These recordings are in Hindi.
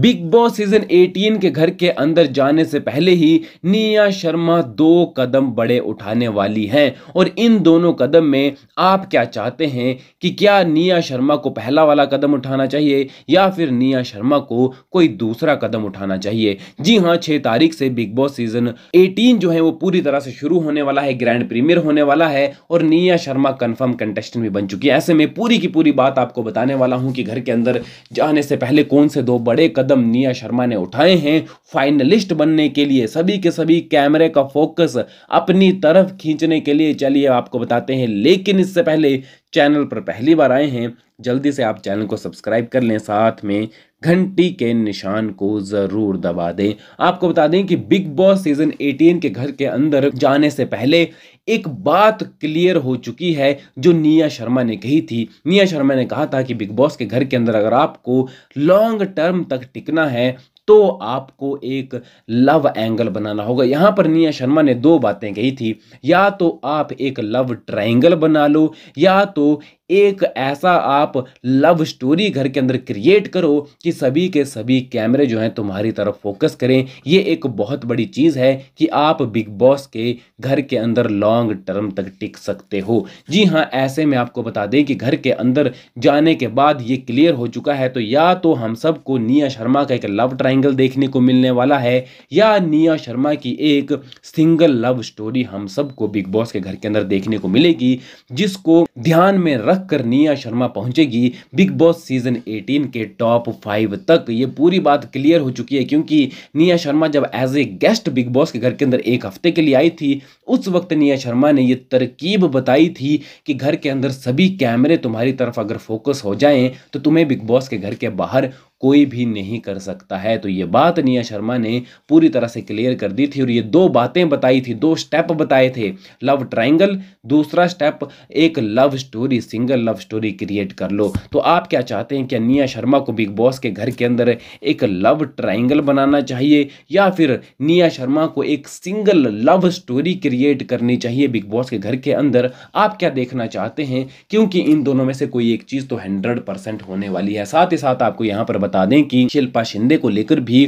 बिग बॉस सीजन 18 के घर के अंदर जाने से पहले ही निया शर्मा दो कदम बड़े उठाने वाली हैं और इन दोनों कदम में आप क्या चाहते हैं कि क्या निया शर्मा को पहला वाला कदम उठाना चाहिए या फिर निया शर्मा को कोई दूसरा कदम उठाना चाहिए जी हां छः तारीख से बिग बॉस सीजन 18 जो है वो पूरी तरह से शुरू होने वाला है ग्रैंड प्रीमियर होने वाला है और निया शर्मा कन्फर्म कंटेस्टेंट भी बन चुकी है ऐसे में पूरी की पूरी बात आपको बताने वाला हूँ कि घर के अंदर जाने से पहले कौन से दो बड़े कदम कदम निया शर्मा ने उठाए हैं फाइनलिस्ट बनने के लिए सभी के सभी कैमरे का फोकस अपनी तरफ खींचने के लिए चलिए आपको बताते हैं लेकिन इससे पहले चैनल पर पहली बार आए हैं जल्दी से आप चैनल को सब्सक्राइब कर लें साथ में घंटी के निशान को जरूर दबा दें आपको बता दें कि बिग बॉस सीजन 18 के घर के अंदर जाने से पहले एक बात क्लियर हो चुकी है जो निया शर्मा ने कही थी निया शर्मा ने कहा था कि बिग बॉस के घर के अंदर अगर आपको लॉन्ग टर्म तक टिकना है तो आपको एक लव एंगल बनाना होगा यहाँ पर निया शर्मा ने दो बातें कही थी या तो आप एक लव ट्रायंगल बना लो या तो एक ऐसा आप लव स्टोरी घर के अंदर क्रिएट करो कि सभी के सभी कैमरे जो हैं तुम्हारी तरफ फोकस करें ये एक बहुत बड़ी चीज़ है कि आप बिग बॉस के घर के अंदर लॉन्ग टर्म तक टिक सकते हो जी हाँ ऐसे में आपको बता दें कि घर के अंदर जाने के बाद ये क्लियर हो चुका है तो या तो हम सबको निया शर्मा का एक लव ट्राइंगल देखने को मिलने वाला है या निया शर्मा की एक सिंगल लव स्टोरी हम सबको बिग बॉस के घर के अंदर देखने को मिलेगी जिसको ध्यान में रख लग कर निया शर्मा पहुंचेगी बिग बॉस सीजन 18 के टॉप फाइव तक ये पूरी बात क्लियर हो चुकी है क्योंकि निया शर्मा जब as a guest Bigg Boss के घर के अंदर एक हफ्ते के लिए आई थी उस वक्त निया शर्मा ने ये तरकीब बताई थी कि घर के अंदर सभी कैमरे तुम्हारी तरफ अगर फोकस हो जाए तो तुम्हें बिग बॉस के घर के बाहर कोई भी नहीं कर सकता है तो ये बात निया शर्मा ने पूरी तरह से क्लियर कर दी थी और ये दो बातें बताई थी दो स्टेप बताए थे लव ट्राइंगल दूसरा स्टेप एक love story single love story create कर लो तो आप क्या चाहते हैं क्या निया शर्मा को बिग बॉस के घर के अंदर एक लव ट्राइंगल बनाना चाहिए या फिर निया शर्मा को एक सिंगल लव स्टोरी क्रिएट करनी चाहिए बिग बॉस के घर के अंदर आप क्या देखना चाहते हैं क्योंकि इन दोनों में से कोई एक चीज़ तो हंड्रेड परसेंट होने वाली है साथ ही साथ आपको यहाँ पर बता बता दें कि शिल्पा शिंदे को लेकर भी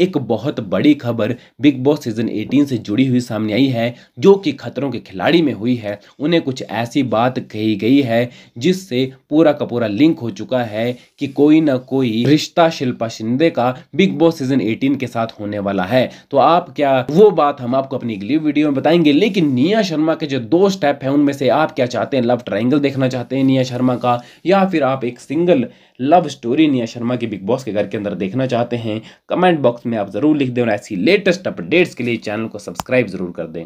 एक बहुत बड़ी खबर बिग बॉस सीजन 18 से जुड़ी हुई सामने आई है जो कि खतरों के खिलाड़ी में हुई है उन्हें कुछ ऐसी बात कही गई है जिससे पूरा का पूरा लिंक हो चुका है कि कोई ना कोई रिश्ता शिल्पा शिंदे का बिग बॉस सीजन 18 के साथ होने वाला है तो आप क्या वो बात हम आपको अपनी अगली वीडियो में बताएंगे लेकिन निया शर्मा के जो दो स्टेप हैं उनमें से आप क्या चाहते हैं लव ट्राइंगल देखना चाहते हैं निया शर्मा का या फिर आप एक सिंगल लव स्टोरी निया शर्मा की बिग बॉस के घर के अंदर देखना चाहते हैं कमेंट बॉक्स में आप ज़रूर लिख दें और ऐसी लेटेस्ट अपडेट्स के लिए चैनल को सब्सक्राइब ज़रूर कर दें